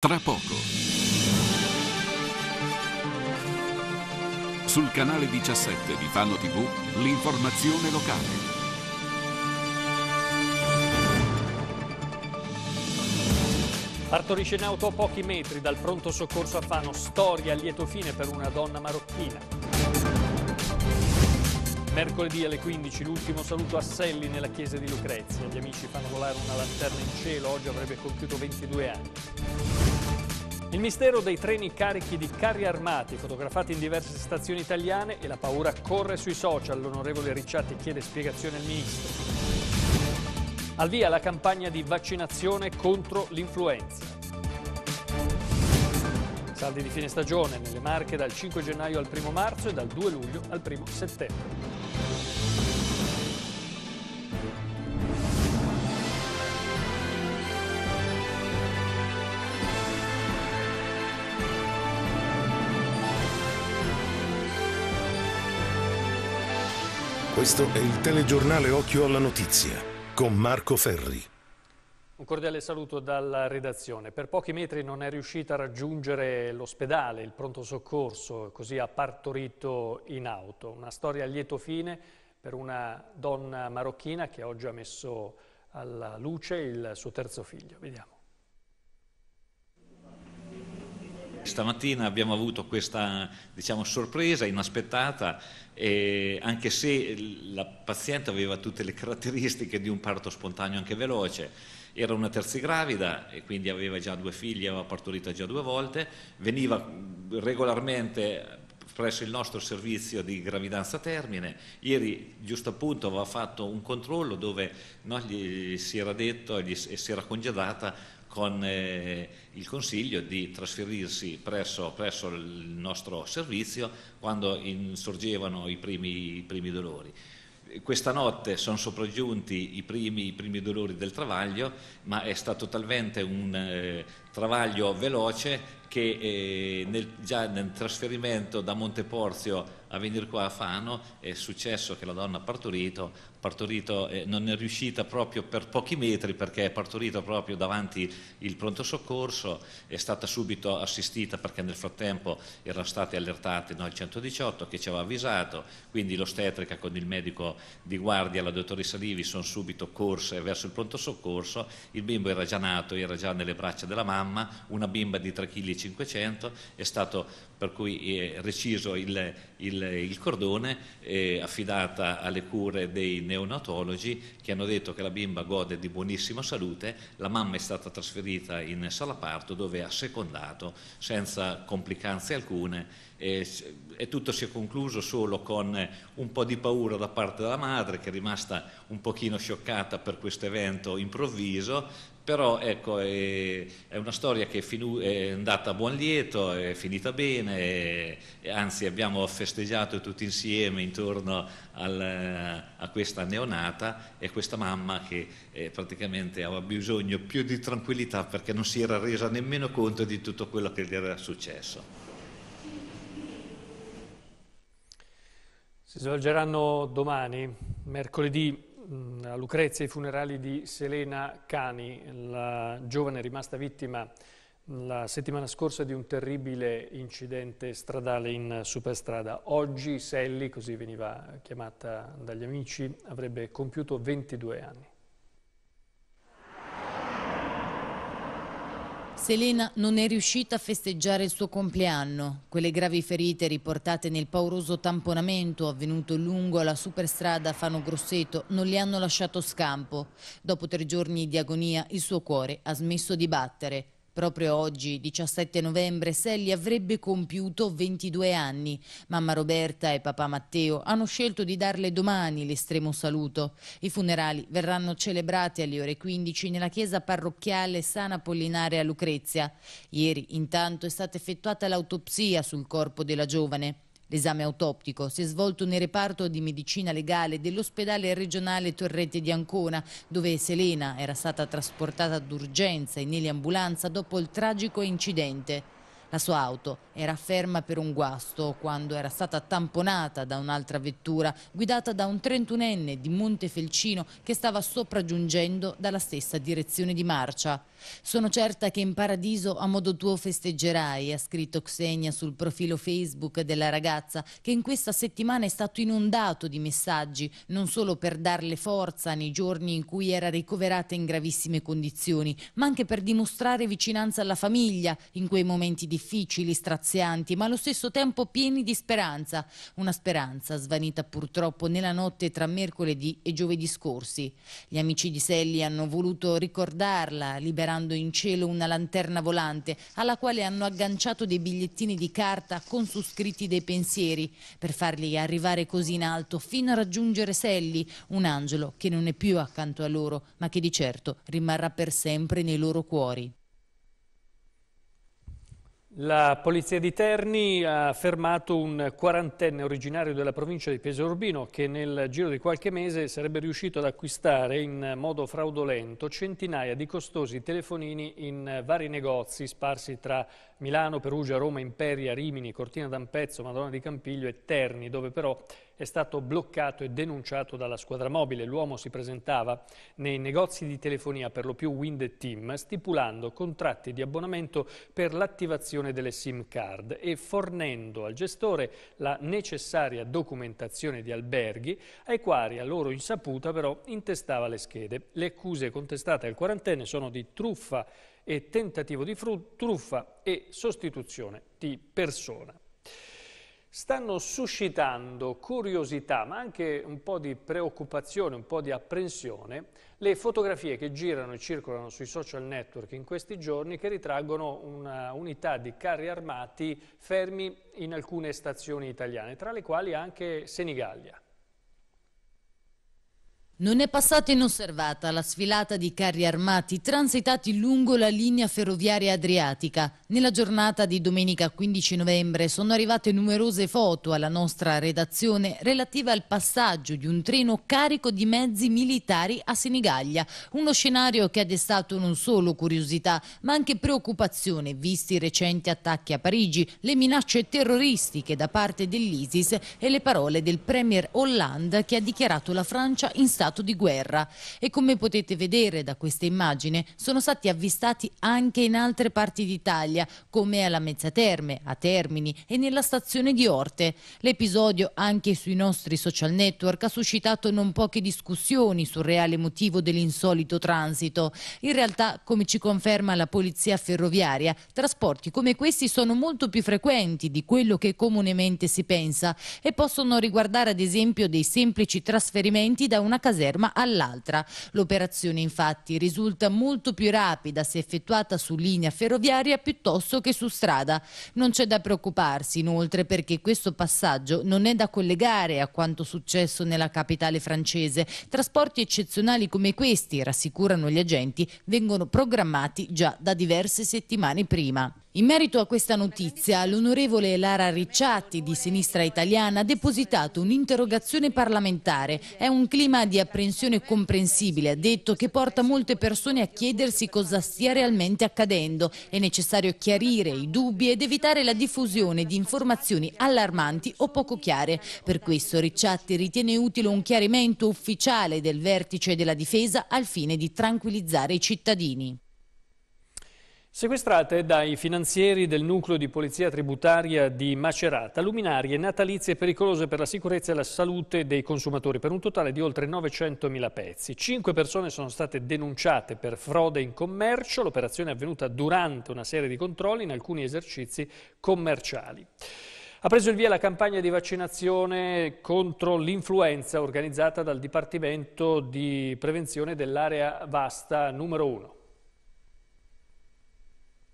Tra poco. Sul canale 17 di Fano TV, l'informazione locale. Partorisce in auto a pochi metri dal pronto soccorso a Fano, storia a lieto fine per una donna marocchina. Mercoledì alle 15 l'ultimo saluto a Selli nella chiesa di Lucrezia. Gli amici fanno volare una lanterna in cielo, oggi avrebbe compiuto 22 anni. Il mistero dei treni carichi di carri armati fotografati in diverse stazioni italiane e la paura corre sui social. L'onorevole Ricciatti chiede spiegazione al ministro. Al via la campagna di vaccinazione contro l'influenza. Saldi di fine stagione nelle Marche dal 5 gennaio al 1 marzo e dal 2 luglio al 1 settembre. Questo è il telegiornale Occhio alla Notizia con Marco Ferri. Un cordiale saluto dalla redazione. Per pochi metri non è riuscita a raggiungere l'ospedale, il pronto soccorso, così ha partorito in auto. Una storia a lieto fine per una donna marocchina che oggi ha messo alla luce il suo terzo figlio. Vediamo. stamattina abbiamo avuto questa diciamo, sorpresa inaspettata, eh, anche se la paziente aveva tutte le caratteristiche di un parto spontaneo anche veloce. Era una terzigravida e quindi aveva già due figli, aveva partorito già due volte, veniva regolarmente presso il nostro servizio di gravidanza termine. Ieri, giusto appunto, aveva fatto un controllo dove no, gli si era detto e si era congedata con eh, il consiglio di trasferirsi presso, presso, il nostro servizio quando insorgevano i primi, i primi dolori questa notte sono sopraggiunti i primi, i primi, dolori del travaglio, ma è stato talmente un eh, travaglio veloce che eh, nel, già nel trasferimento da Monteporzio a venire qua a Fano, è successo che la donna ha partorito, partorito eh, non è riuscita proprio per pochi metri perché è partorito proprio davanti il pronto soccorso, è stata subito assistita perché nel frattempo erano stati allertati noi 118 che ci aveva avvisato, quindi l'ostetrica con il medico di guardia, la dottoressa Livi, sono subito corse verso il pronto soccorso, il bimbo era già nato, era già nelle braccia della mamma, una bimba di 3,5 kg, è stato per cui è reciso il, il, il cordone, eh, affidata alle cure dei neonatologi che hanno detto che la bimba gode di buonissima salute, la mamma è stata trasferita in sala parto dove ha secondato senza complicanze alcune e, e tutto si è concluso solo con un po' di paura da parte della madre che è rimasta un pochino scioccata per questo evento improvviso, però ecco, è, è, una storia che è, andata a buon lieto, è finita bene, e, e anzi abbiamo festeggiato tutti insieme intorno al, a questa neonata e questa mamma che eh, praticamente aveva bisogno più di tranquillità perché non si era resa nemmeno conto di tutto quello che gli era successo. Si svolgeranno domani, mercoledì a Lucrezia i funerali di Selena Cani, la giovane rimasta vittima la settimana scorsa di un terribile incidente stradale in superstrada. Oggi Selli, così veniva chiamata dagli amici, avrebbe compiuto 22 anni. Selena non è riuscita a festeggiare il suo compleanno. Quelle gravi ferite riportate nel pauroso tamponamento avvenuto lungo la superstrada Fano Grosseto non le hanno lasciato scampo. Dopo tre giorni di agonia il suo cuore ha smesso di battere. Proprio oggi, 17 novembre, Selli avrebbe compiuto 22 anni. Mamma Roberta e papà Matteo hanno scelto di darle domani l'estremo saluto. I funerali verranno celebrati alle ore 15 nella chiesa parrocchiale San Apollinare a Lucrezia. Ieri, intanto, è stata effettuata l'autopsia sul corpo della giovane. L'esame autoptico si è svolto nel reparto di medicina legale dell'ospedale regionale Torrette di Ancona, dove Selena era stata trasportata d'urgenza in eliambulanza dopo il tragico incidente. La sua auto era ferma per un guasto quando era stata tamponata da un'altra vettura guidata da un 31enne di Montefelcino che stava sopraggiungendo dalla stessa direzione di marcia. Sono certa che in paradiso a modo tuo festeggerai, ha scritto Xenia sul profilo Facebook della ragazza che in questa settimana è stato inondato di messaggi, non solo per darle forza nei giorni in cui era ricoverata in gravissime condizioni, ma anche per dimostrare vicinanza alla famiglia in quei momenti difficili difficili, strazianti, ma allo stesso tempo pieni di speranza. Una speranza svanita purtroppo nella notte tra mercoledì e giovedì scorsi. Gli amici di Selli hanno voluto ricordarla, liberando in cielo una lanterna volante alla quale hanno agganciato dei bigliettini di carta con su scritti dei pensieri per farli arrivare così in alto fino a raggiungere Selli, un angelo che non è più accanto a loro, ma che di certo rimarrà per sempre nei loro cuori. La polizia di Terni ha fermato un quarantenne originario della provincia di Pesaro Urbino che nel giro di qualche mese sarebbe riuscito ad acquistare in modo fraudolento centinaia di costosi telefonini in vari negozi sparsi tra Milano, Perugia, Roma, Imperia, Rimini, Cortina d'Ampezzo, Madonna di Campiglio e Terni, dove però è stato bloccato e denunciato dalla squadra mobile. L'uomo si presentava nei negozi di telefonia, per lo più Wind Team, stipulando contratti di abbonamento per l'attivazione delle SIM card e fornendo al gestore la necessaria documentazione di alberghi, ai quali a loro insaputa però intestava le schede. Le accuse contestate al quarantenne sono di truffa e tentativo di truffa e sostituzione di persona. Stanno suscitando curiosità, ma anche un po' di preoccupazione, un po' di apprensione, le fotografie che girano e circolano sui social network in questi giorni che ritraggono una unità di carri armati fermi in alcune stazioni italiane, tra le quali anche Senigallia. Non è passata inosservata la sfilata di carri armati transitati lungo la linea ferroviaria adriatica. Nella giornata di domenica 15 novembre sono arrivate numerose foto alla nostra redazione relative al passaggio di un treno carico di mezzi militari a Senigallia. Uno scenario che ha destato non solo curiosità ma anche preoccupazione visti i recenti attacchi a Parigi, le minacce terroristiche da parte dell'ISIS e le parole del premier Hollande che ha dichiarato la Francia in stato stato di guerra e come potete vedere da questa immagine sono stati avvistati anche in altre parti d'Italia come alla Mezzaterme, a Termini e nella stazione di Orte. L'episodio anche sui nostri social network ha suscitato non poche discussioni sul reale motivo dell'insolito transito. In realtà, come ci conferma la polizia ferroviaria, trasporti come questi sono molto più frequenti di quello che comunemente si pensa e possono riguardare ad esempio dei semplici trasferimenti da una casella caserma all'altra. L'operazione infatti risulta molto più rapida se effettuata su linea ferroviaria piuttosto che su strada. Non c'è da preoccuparsi inoltre perché questo passaggio non è da collegare a quanto successo nella capitale francese. Trasporti eccezionali come questi, rassicurano gli agenti, vengono programmati già da diverse settimane prima. In merito a questa notizia, l'onorevole Lara Ricciatti di Sinistra Italiana ha depositato un'interrogazione parlamentare. È un clima di apprensione comprensibile, ha detto, che porta molte persone a chiedersi cosa stia realmente accadendo. È necessario chiarire i dubbi ed evitare la diffusione di informazioni allarmanti o poco chiare. Per questo Ricciatti ritiene utile un chiarimento ufficiale del vertice della difesa al fine di tranquillizzare i cittadini. Sequestrate dai finanzieri del nucleo di polizia tributaria di Macerata, luminarie natalizie pericolose per la sicurezza e la salute dei consumatori per un totale di oltre 900.000 pezzi. Cinque persone sono state denunciate per frode in commercio, l'operazione è avvenuta durante una serie di controlli in alcuni esercizi commerciali. Ha preso il via la campagna di vaccinazione contro l'influenza organizzata dal Dipartimento di Prevenzione dell'area Vasta numero 1.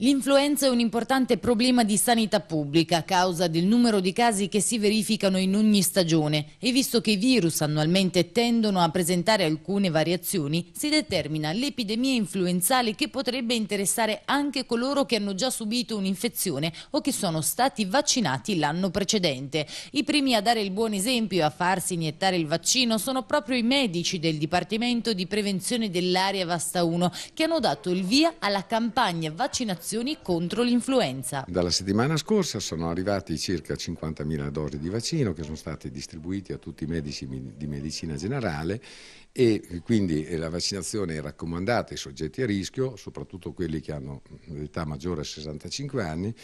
L'influenza è un importante problema di sanità pubblica a causa del numero di casi che si verificano in ogni stagione e visto che i virus annualmente tendono a presentare alcune variazioni, si determina l'epidemia influenzale che potrebbe interessare anche coloro che hanno già subito un'infezione o che sono stati vaccinati l'anno precedente. I primi a dare il buon esempio e a farsi iniettare il vaccino sono proprio i medici del Dipartimento di Prevenzione dell'Area Vasta 1 che hanno dato il via alla campagna vaccinazione vaccinazioni contro l'influenza. Dalla settimana scorsa sono arrivati circa 50.000 dosi di vaccino che sono state distribuite a tutti i medici di medicina generale e quindi eh, la vaccinazione è raccomandata ai soggetti a rischio, soprattutto quelli che hanno mm, l'età maggiore a 65 anni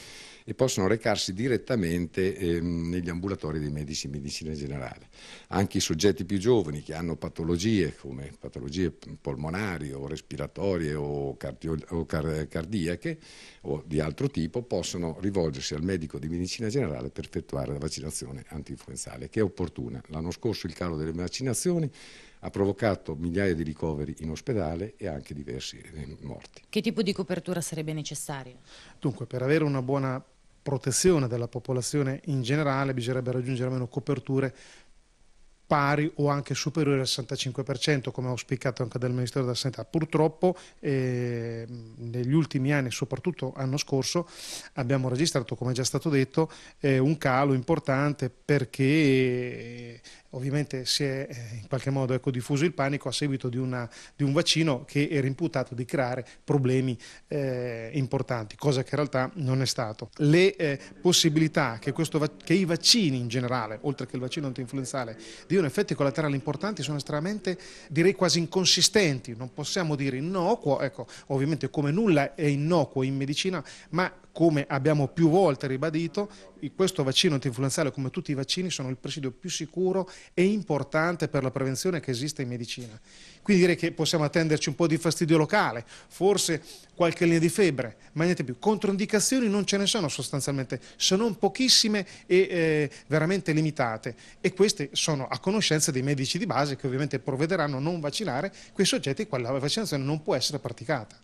e possono recarsi direttamente ehm, negli ambulatori dei medici di medicina generale. Anche i soggetti più giovani che hanno patologie come patologie mm, polmonari o respiratorie o, cardio, o car cardiache o di altro tipo possono rivolgersi al medico di medicina generale per effettuare la vaccinazione antinfluenzale che è opportuna. L'anno scorso il calo delle vaccinazioni ha provocato migliaia di ricoveri in ospedale e anche diversi eh, morti. Che tipo di copertura sarebbe necessaria? Dunque, per avere una buona protezione della popolazione in generale bisognerebbe raggiungere almeno coperture pari o anche superiore al 65% come auspicato anche dal Ministero della Sanità. Purtroppo eh, negli ultimi anni, soprattutto l'anno scorso, abbiamo registrato, come è già stato detto, eh, un calo importante perché ovviamente si è eh, in qualche modo ecco, diffuso il panico a seguito di, una, di, un vaccino che era imputato di creare problemi eh, importanti, cosa che in realtà non è stato. Le eh, possibilità che, questo, che, i vaccini in generale, oltre che il vaccino antinfluenzale, diano effetti collaterali importanti sono estremamente, direi quasi inconsistenti, non possiamo dire innocuo, ecco, ovviamente come nulla è innocuo in medicina, ma come abbiamo più volte ribadito, questo vaccino antinfluenzale, come tutti i vaccini, sono il presidio più sicuro e importante per la prevenzione che esiste in medicina. Quindi direi che possiamo attenderci un po' di fastidio locale, forse qualche linea di febbre, ma niente più. Controindicazioni non ce ne sono sostanzialmente, se non pochissime e eh, veramente limitate. E queste sono a conoscenza dei medici di base che ovviamente provvederanno a non vaccinare quei soggetti ai quali la vaccinazione non può essere praticata.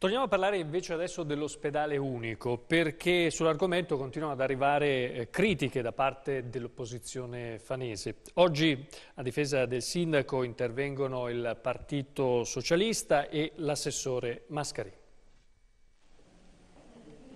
Torniamo a parlare invece adesso dell'ospedale unico, perché sull'argomento continuano ad arrivare eh, critiche da parte dell'opposizione fanese. Oggi a difesa del sindaco intervengono il Partito Socialista e l'assessore Mascarini.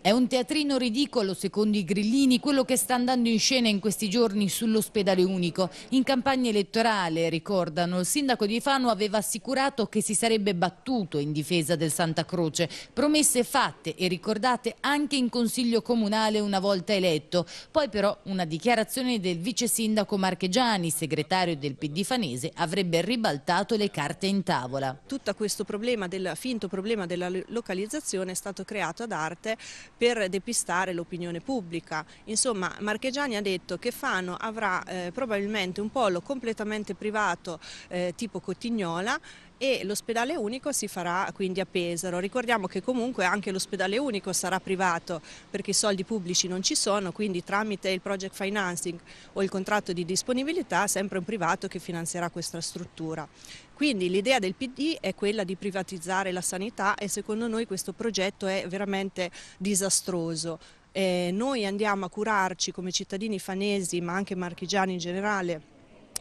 È un teatrino ridicolo, secondo i grillini, quello che sta andando in scena in questi giorni sull'ospedale unico. In campagna elettorale, ricordano, il sindaco di Fano aveva assicurato che si sarebbe battuto in difesa del Santa Croce. Promesse fatte e ricordate anche in consiglio comunale una volta eletto. Poi però una dichiarazione del vice sindaco Marchegiani, segretario del PD Fanese, avrebbe ribaltato le carte in tavola. Tutto questo problema del, finto problema della localizzazione è stato creato ad arte per depistare l'opinione pubblica. Insomma, Marchegiani ha detto che Fano avrà eh, probabilmente un polo completamente privato eh, tipo Cotignola e l'ospedale unico si farà quindi a Pesaro. Ricordiamo che comunque anche l'ospedale unico sarà privato perché i soldi pubblici non ci sono, quindi tramite il project financing o il contratto di disponibilità sempre un privato che finanzierà questa struttura. Quindi l'idea del PD è quella di privatizzare la sanità e secondo noi questo progetto è veramente disastroso. Eh, noi andiamo a curarci come cittadini fanesi ma anche marchigiani in generale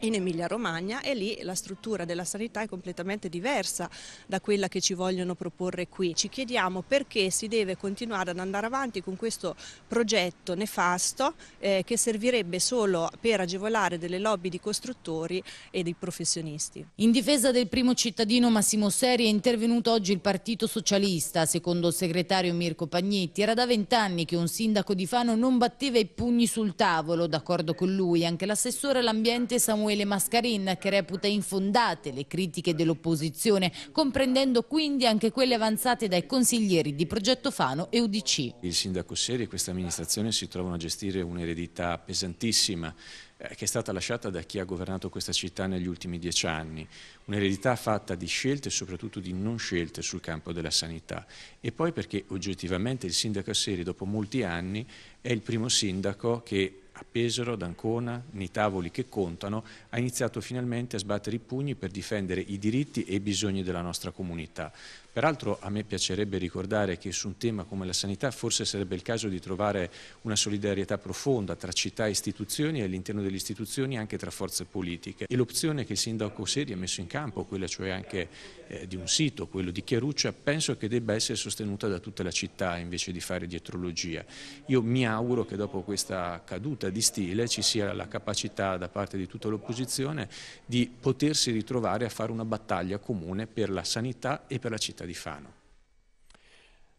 in Emilia-Romagna e lì la struttura della sanità è completamente diversa da quella che ci vogliono proporre qui. Ci chiediamo perché si deve continuare ad andare avanti con questo progetto nefasto eh, che servirebbe solo per agevolare delle lobby di costruttori e dei professionisti. In difesa del primo cittadino Massimo Seri è intervenuto oggi il Partito Socialista. Secondo il segretario Mirko Pagnetti era da vent'anni che un sindaco di Fano non batteva i pugni sul tavolo. D'accordo con lui anche l'assessore all'ambiente Samuele Emanuele Mascarin che reputa infondate le critiche dell'opposizione, comprendendo quindi anche quelle avanzate dai consiglieri di Progetto Fano e UDC. Il sindaco Seri e questa amministrazione si trovano a gestire un'eredità pesantissima eh, che è stata lasciata da chi ha governato questa città negli ultimi dieci anni, un'eredità fatta di scelte e soprattutto di non scelte sul campo della sanità e poi perché oggettivamente il sindaco Seri dopo molti anni è il primo sindaco che a Pesaro, ad Ancona, nei tavoli che contano, ha iniziato finalmente a sbattere i pugni per difendere i diritti e i bisogni della nostra comunità. Peraltro a me piacerebbe ricordare che su un tema come la sanità forse sarebbe il caso di trovare una solidarietà profonda tra città e istituzioni e all'interno delle istituzioni anche tra forze politiche. E l'opzione che il sindaco Seri ha messo in campo, quella cioè anche eh, di un sito, quello di Chiaruccia, penso che debba essere sostenuta da tutta la città invece di fare dietrologia. Io mi auguro che dopo questa caduta disputa di stile ci sia la capacità da parte di tutta l'opposizione di potersi ritrovare a fare una battaglia comune per la sanità e per la città di Fano.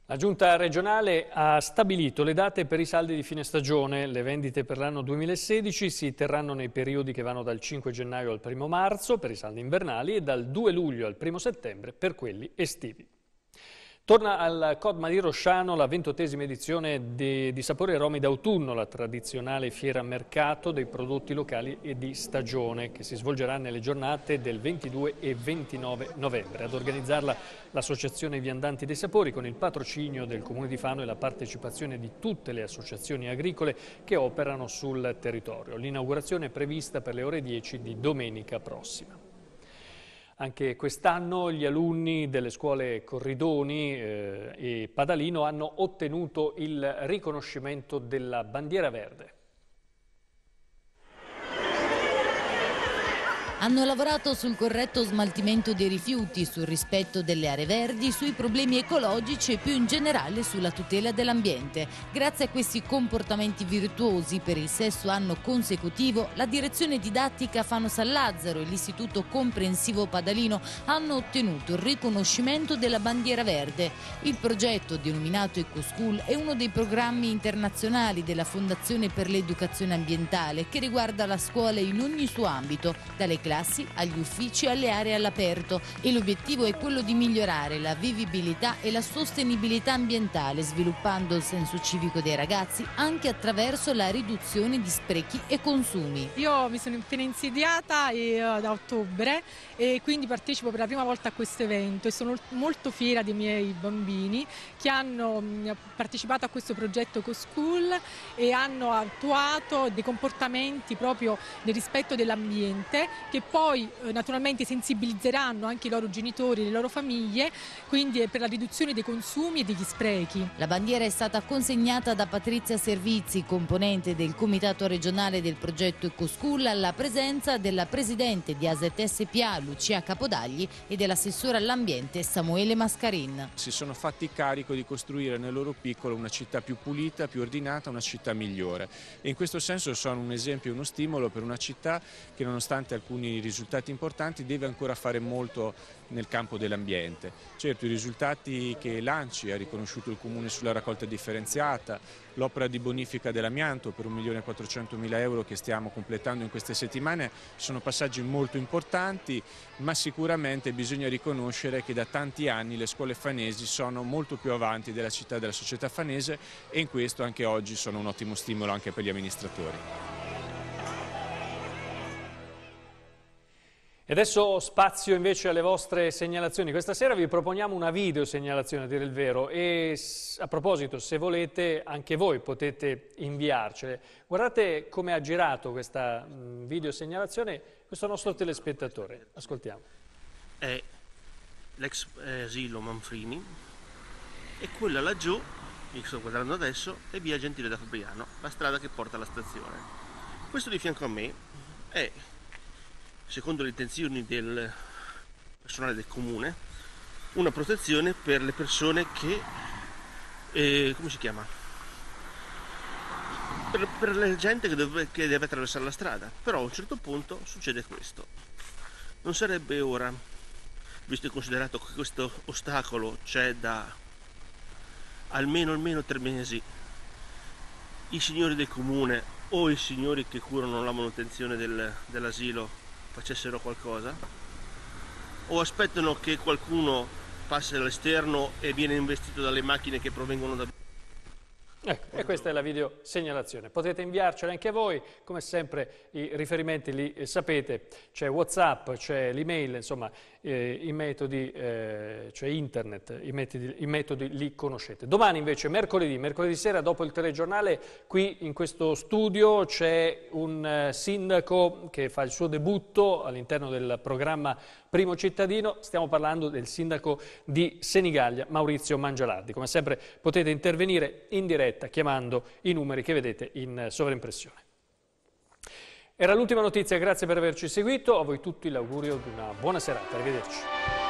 La Giunta regionale ha stabilito le date per i saldi di fine stagione. Le vendite per l'anno 2016 si terranno nei periodi che vanno dal 5 gennaio al 1 marzo per i saldi invernali e dal 2 luglio al 1 settembre per quelli estivi. Torna al Codma di Rosciano la ventottesima edizione di, di Sapore Aromi d'autunno, la tradizionale fiera mercato dei prodotti locali e di stagione che si svolgerà nelle giornate del 22 e 29 novembre. Ad organizzarla l'Associazione Viandanti dei Sapori con il patrocinio del Comune di Fano e la partecipazione di tutte le associazioni agricole che operano sul territorio. L'inaugurazione è prevista per le ore 10 di domenica prossima. Anche quest'anno gli alunni delle scuole Corridoni eh, e Padalino hanno ottenuto il riconoscimento della bandiera verde. Hanno lavorato sul corretto smaltimento dei rifiuti, sul rispetto delle aree verdi, sui problemi ecologici e più in generale sulla tutela dell'ambiente. Grazie a questi comportamenti virtuosi per il sesto anno consecutivo, la direzione didattica Fano San Lazzaro e l'Istituto Comprensivo Padalino hanno ottenuto il riconoscimento della bandiera verde. Il progetto, denominato EcoSchool, è uno dei programmi internazionali della Fondazione per l'Educazione Ambientale che riguarda la scuola in ogni suo ambito, dalle classi classi, agli uffici e alle aree all'aperto e l'obiettivo è quello di migliorare la vivibilità e la sostenibilità ambientale sviluppando il senso civico dei ragazzi anche attraverso la riduzione di sprechi e consumi. Io mi sono appena insediata e, eh, da ottobre e quindi partecipo per la prima volta a questo evento e sono molto fiera dei miei bambini che hanno mm, partecipato a questo progetto Co-School e hanno attuato dei comportamenti proprio nel rispetto dell'ambiente che poi eh, naturalmente sensibilizzeranno anche i loro genitori e le loro famiglie, quindi è per la riduzione dei consumi e degli sprechi. La bandiera è stata consegnata da Patrizia Servizi, componente del Comitato regionale del progetto Ecosculla, alla presenza della presidente di ASET SPA Lucia Capodagli e dell'assessore all'ambiente Samuele Mascarin. Si sono fatti carico di costruire nel loro piccolo una città più pulita, più ordinata, una città migliore. E in questo senso sono un esempio, e uno stimolo per una città che nonostante alcuni risultati importanti deve ancora fare molto nel campo dell'ambiente. Certo i risultati che l'ANCI ha riconosciuto il Comune sulla raccolta differenziata, l'opera di bonifica dell'amianto per 1.400.000 euro che stiamo completando in queste settimane sono passaggi molto importanti ma sicuramente bisogna riconoscere che da tanti anni le scuole fanesi sono molto più avanti della città e della società fanese e in questo anche oggi sono un ottimo stimolo anche per gli amministratori. adesso spazio invece alle vostre segnalazioni. Questa sera vi proponiamo una videosegnalazione, a dire il vero, e a proposito, se volete, anche voi potete inviarcele. Guardate come ha girato questa videosegnalazione questo nostro telespettatore. Ascoltiamo. È l'ex asilo Manfrini e quella laggiù, mi sto guardando adesso, è via Gentile da Fabriano, la strada che porta alla stazione. Questo di fianco a me è secondo le intenzioni del personale del comune, una protezione per le persone che, eh, come si chiama? Per, per la gente che deve, che deve attraversare la strada. Però a un certo punto succede questo. Non sarebbe ora, visto e considerato che questo ostacolo c'è da almeno almeno tre mesi i signori del comune o i signori che curano la manutenzione del, dell'asilo facessero qualcosa o aspettano che qualcuno passi all'esterno e viene investito dalle macchine che provengono da Ecco, e questa è la video segnalazione. Potete inviarcela anche voi, come sempre i riferimenti li eh, sapete, c'è Whatsapp, c'è l'email, insomma eh, i metodi, eh, cioè internet, i metodi, i metodi, li conoscete. Domani invece, mercoledì, mercoledì sera dopo il telegiornale, qui in questo studio c'è un eh, sindaco che fa il suo debutto all'interno del programma Primo Cittadino, stiamo parlando del sindaco di Senigallia, Maurizio Mangialardi. Come sempre potete intervenire in diretta diretta chiamando i numeri che vedete in eh, sovraimpressione. Era l'ultima notizia, grazie per averci seguito, a voi tutti l'augurio di una buona serata, arrivederci.